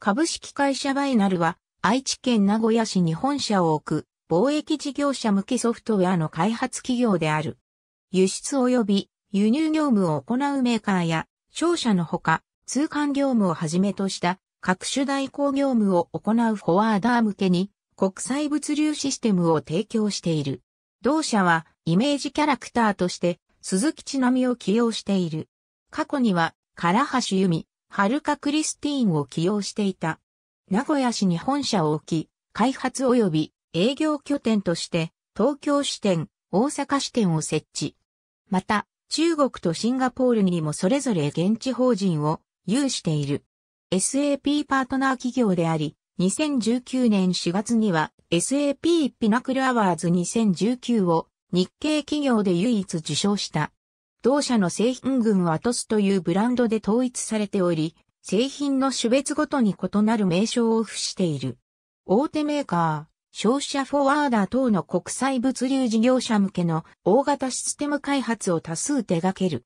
株式会社バイナルは、愛知県名古屋市に本社を置く、貿易事業者向けソフトウェアの開発企業である。輸出及び輸入業務を行うメーカーや、商社のほか、通関業務をはじめとした各種代行業務を行うフォワーダー向けに国際物流システムを提供している。同社はイメージキャラクターとして鈴木ちなみを起用している。過去には、唐橋由美、ハルカ・クリスティーンを起用していた。名古屋市に本社を置き、開発及び営業拠点として、東京支店、大阪支店を設置。また、中国とシンガポールにもそれぞれ現地法人を有している。SAP パートナー企業であり、2019年4月には SAP ピナクルアワーズ2019を日系企業で唯一受賞した。同社の製品群はトスというブランドで統一されており、製品の種別ごとに異なる名称を付している。大手メーカー、消費者フォワーダー等の国際物流事業者向けの大型システム開発を多数手掛ける。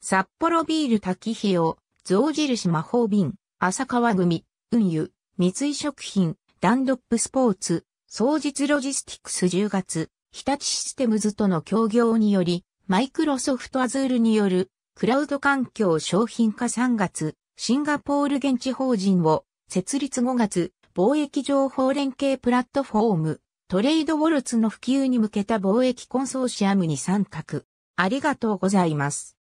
札幌ビール滝費用、象印魔法瓶、浅川組、運輸、三井食品、ダンドップスポーツ、創実ロジスティクス10月、日立システムズとの協業により、マイクロソフトアズールによるクラウド環境商品化3月、シンガポール現地法人を設立5月、貿易情報連携プラットフォーム、トレードウォルツの普及に向けた貿易コンソーシアムに参画。ありがとうございます。